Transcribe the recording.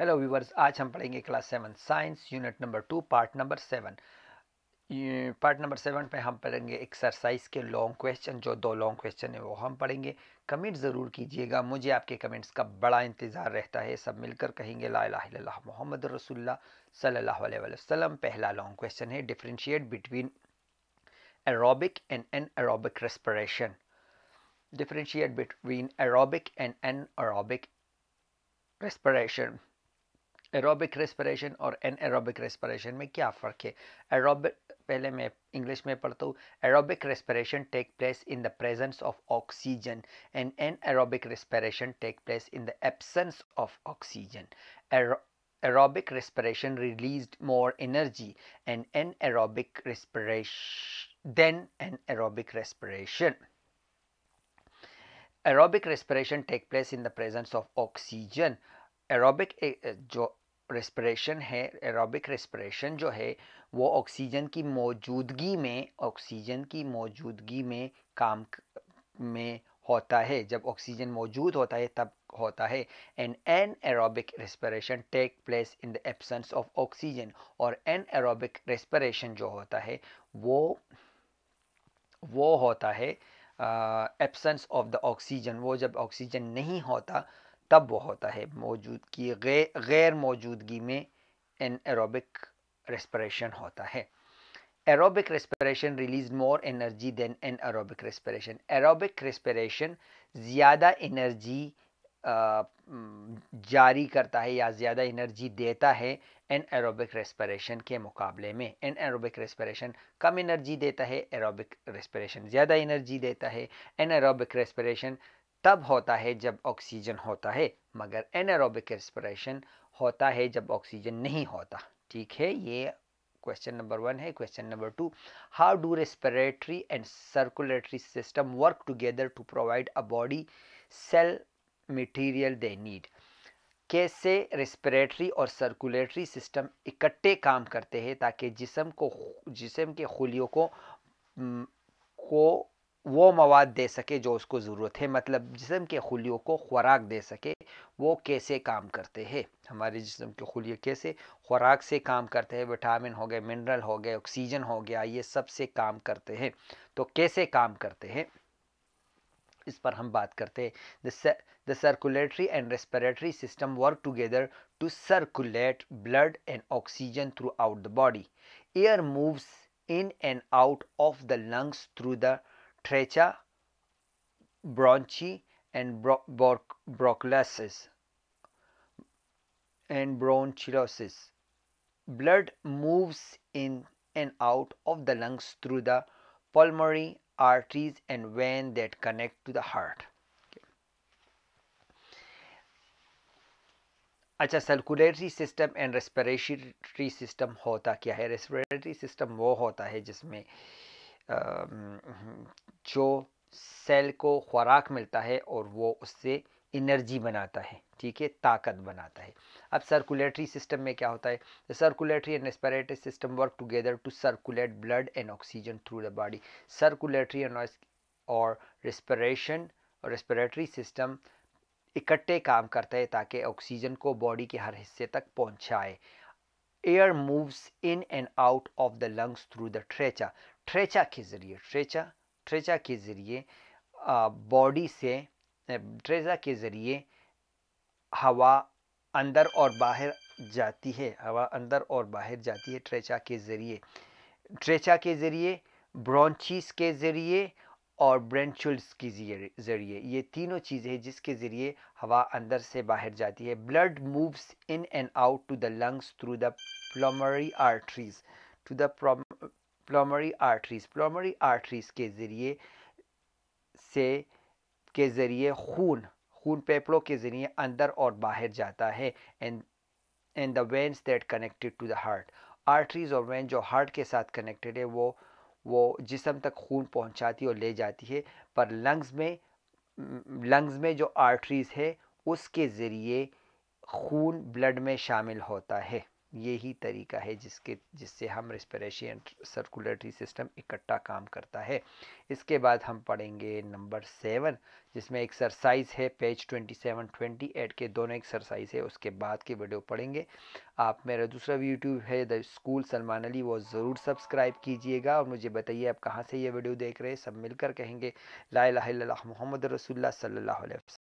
Hello viewers आज हम पढ़ेंगे class seven science unit number two part number seven part number seven पे हम पढ़ेंगे एक्सरसाइज के लॉन्ग क्वेश्चन जो दो लॉन्ग क्वेश्चन है वो हम पढ़ेंगे कमेंट ज़रूर कीजिएगा मुझे आपके कमेंट्स का बड़ा इंतज़ार रहता है सब मिलकर कहेंगे ला इला मोहम्मद रसुल्ला सल्लल्लाहु अलैहि पहला लॉन्ग क्वेश्चन है differentiate between aerobic and anaerobic respiration differentiate between aerobic and anaerobic respiration aerobic respiration और एन एरोबिक रेस्परेशन में क्या फ़र्क है एरोबिक पहले मैं इंग्लिश में पढ़ता हूँ aerobic respiration take place in the presence of oxygen and anaerobic respiration take place in the absence of oxygen aerobic respiration release more energy and anaerobic respiration than anaerobic respiration aerobic respiration take place in the presence of oxygen aerobic जो respiration है aerobic respiration जो है वो oxygen की मौजूदगी में oxygen की मौजूदगी में काम में होता है जब ऑक्सीजन मौजूद होता है तब होता है and anaerobic respiration take place in the absence of oxygen और एन एरोबिक रेस्पिरेशन जो होता है वो वो होता है एब्सेंस ऑफ द ऑक्सीजन वो जब ऑक्सीजन नहीं होता तब वो होता है मौजूद की गैर गे, मौजूदगी में एन एरोबिक रेस्परेशन होता है respiration release more energy than anaerobic respiration aerobic respiration ज़्यादा एनर्जी जारी करता है या ज़्यादा एनर्जी देता है एन एरोबिक रेस्परेशन के मुकाबले में एन एरोबिक रेस्परेशन कम एनर्जी देता है एरोबिक रेस्परेशन ज़्यादा एनर्जी देता है एन एरोबिक रेस्परेशन तब होता है जब ऑक्सीजन होता है मगर एनारोबिक रेस्परेशन होता है जब ऑक्सीजन नहीं होता ठीक है ये क्वेश्चन नंबर वन है question number two how do respiratory and circulatory system work together to provide a body cell material they need कैसे रेस्परेटरी और सर्कुलेटरी सिस्टम इकट्ठे काम करते हैं ताकि जिसम को जिसम के खुलियों को को वो मवाद दे सके जो उसको ज़रूरत है मतलब जिसम के खुलियों को खुराक दे सके वो कैसे काम करते हैं हमारे जिसम के खुलिए कैसे खुराक से काम करते हैं विटामिन हो गए मिनरल हो गए ऑक्सीजन हो गया ये सब से काम करते हैं तो कैसे काम करते हैं इस पर हम बात करते हैं the circulatory and respiratory system work together to circulate blood and oxygen throughout the body air moves in and out of the lungs through the Trecha, Bronchi, and bro bro and bronchiolosis. Blood moves in and out of the lungs through the pulmonary arteries and veins that connect to the heart. अच्छा circulatory system and respiratory system होता क्या है respiratory system वो होता है जिसमें जो cell को खुराक मिलता है और वो उससे इनर्जी बनाता है ठीक है ताकत बनाता है अब सर्कुलेटरी सिस्टम में क्या होता है the circulatory and respiratory system work together to circulate blood and oxygen through the body circulatory and और रेस्पिरेशन और रेस्पिरेटरी सिस्टम इकट्ठे काम करता है ताकि ऑक्सीजन को बॉडी के हर हिस्से तक पहुंचाए air moves in and out of the lungs through the trachea trachea के ज़रिए ट्रेचा ट्रेचा के ज़रिए बॉडी से ट्रेचा के ज़रिए हवा अंदर और बाहर जाती है हवा अंदर और बाहर जाती है ट्रेचा के ज़रिए ट्रेचा के ज़रिए ब्रॉन्चिस के ज़रिए और ब्रेंचुल्स के ज़रिए ये तीनों चीज़ें जिसके ज़रिए हवा अंदर से बाहर जाती है blood moves in and out to the lungs through the pulmonary arteries to the pulmonary arteries pulmonary arteries के ज़रिए से के ज़रिए खून खून पेपड़ों के ज़रिए अंदर और बाहर जाता है and and the veins that connected to the heart arteries और वेंस जो हार्ट के साथ कनेक्टेड है वो वो जिसम तक खून पहुंचाती और ले जाती है पर लंग्स में लंग्स में जो आर्टरीज है उसके ज़रिए खून ब्लड में शामिल होता है यही तरीका है जिसके जिससे हम रेस्पिरेशन सर्कुलेटरी सिस्टम इकट्ठा काम करता है इसके बाद हम पढ़ेंगे नंबर सेवन जिसमें एक्सरसाइज है page twenty seven twenty eight के दोनों एक्सरसाइज है उसके बाद के वीडियो पढ़ेंगे आप मेरा दूसरा यूट्यूब है द स्कूल सलमान अली वो ज़रूर सब्सक्राइब कीजिएगा और मुझे बताइए आप कहाँ से ये वीडियो देख रहे हैं सब मिलकर कहेंगे ला लाला मोहम्मद रसोल्ला सल्ला